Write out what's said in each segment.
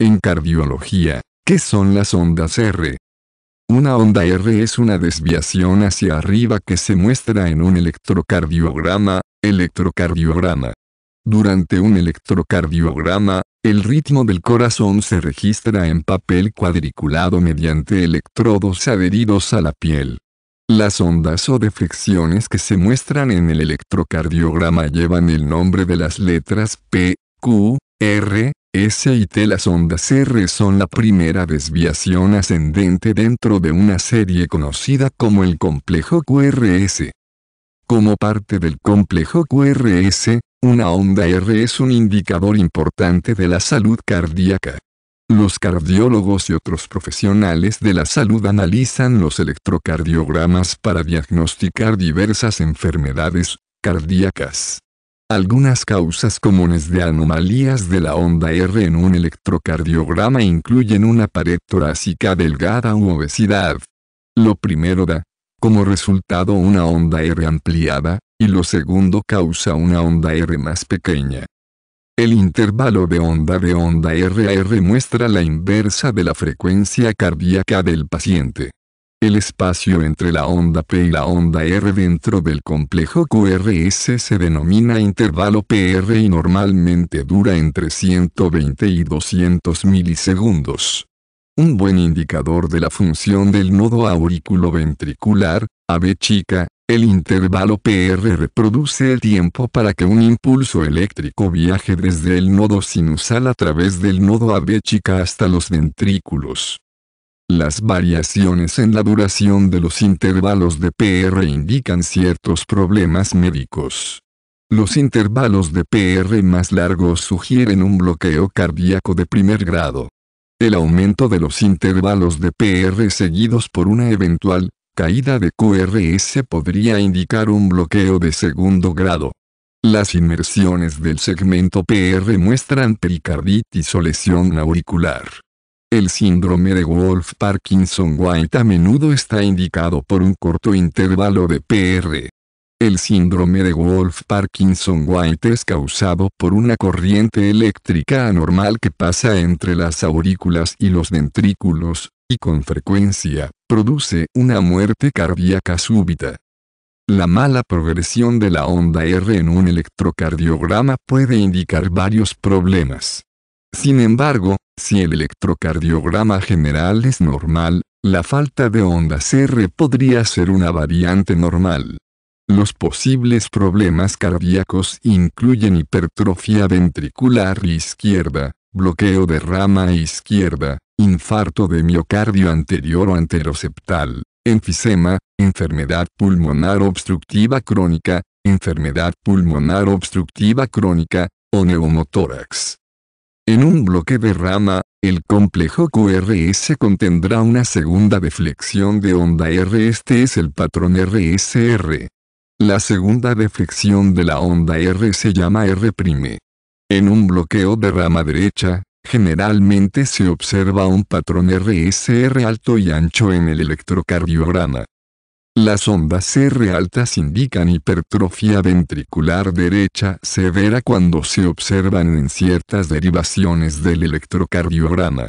En cardiología, ¿qué son las ondas R? Una onda R es una desviación hacia arriba que se muestra en un electrocardiograma, electrocardiograma. Durante un electrocardiograma, el ritmo del corazón se registra en papel cuadriculado mediante electrodos adheridos a la piel. Las ondas o deflexiones que se muestran en el electrocardiograma llevan el nombre de las letras P, Q, R, S y T las ondas R son la primera desviación ascendente dentro de una serie conocida como el complejo QRS. Como parte del complejo QRS, una onda R es un indicador importante de la salud cardíaca. Los cardiólogos y otros profesionales de la salud analizan los electrocardiogramas para diagnosticar diversas enfermedades cardíacas. Algunas causas comunes de anomalías de la onda R en un electrocardiograma incluyen una pared torácica delgada u obesidad. Lo primero da, como resultado, una onda R ampliada, y lo segundo causa una onda R más pequeña. El intervalo de onda de onda R R muestra la inversa de la frecuencia cardíaca del paciente. El espacio entre la onda P y la onda R dentro del complejo QRS se denomina intervalo PR y normalmente dura entre 120 y 200 milisegundos. Un buen indicador de la función del nodo auriculoventricular, AB chica, el intervalo PR reproduce el tiempo para que un impulso eléctrico viaje desde el nodo sinusal a través del nodo AB chica hasta los ventrículos. Las variaciones en la duración de los intervalos de PR indican ciertos problemas médicos. Los intervalos de PR más largos sugieren un bloqueo cardíaco de primer grado. El aumento de los intervalos de PR seguidos por una eventual caída de QRS podría indicar un bloqueo de segundo grado. Las inmersiones del segmento PR muestran pericarditis o lesión auricular. El síndrome de Wolf-Parkinson-White a menudo está indicado por un corto intervalo de PR. El síndrome de Wolf-Parkinson-White es causado por una corriente eléctrica anormal que pasa entre las aurículas y los ventrículos, y con frecuencia, produce una muerte cardíaca súbita. La mala progresión de la onda R en un electrocardiograma puede indicar varios problemas. Sin embargo, si el electrocardiograma general es normal, la falta de onda R podría ser una variante normal. Los posibles problemas cardíacos incluyen hipertrofia ventricular izquierda, bloqueo de rama izquierda, infarto de miocardio anterior o anteroceptal, enfisema, enfermedad pulmonar obstructiva crónica, enfermedad pulmonar obstructiva crónica, o neumotórax. En un bloque de rama, el complejo QRS contendrá una segunda deflexión de onda R. Este es el patrón RSR. La segunda deflexión de la onda R se llama R'. En un bloqueo de rama derecha, generalmente se observa un patrón RSR alto y ancho en el electrocardiograma. Las ondas R altas indican hipertrofia ventricular derecha severa cuando se observan en ciertas derivaciones del electrocardiograma.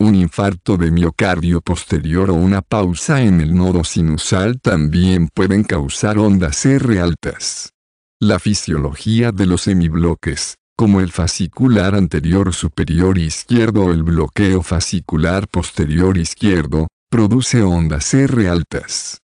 Un infarto de miocardio posterior o una pausa en el nodo sinusal también pueden causar ondas R altas. La fisiología de los semibloques, como el fascicular anterior superior izquierdo o el bloqueo fascicular posterior izquierdo, produce ondas R altas.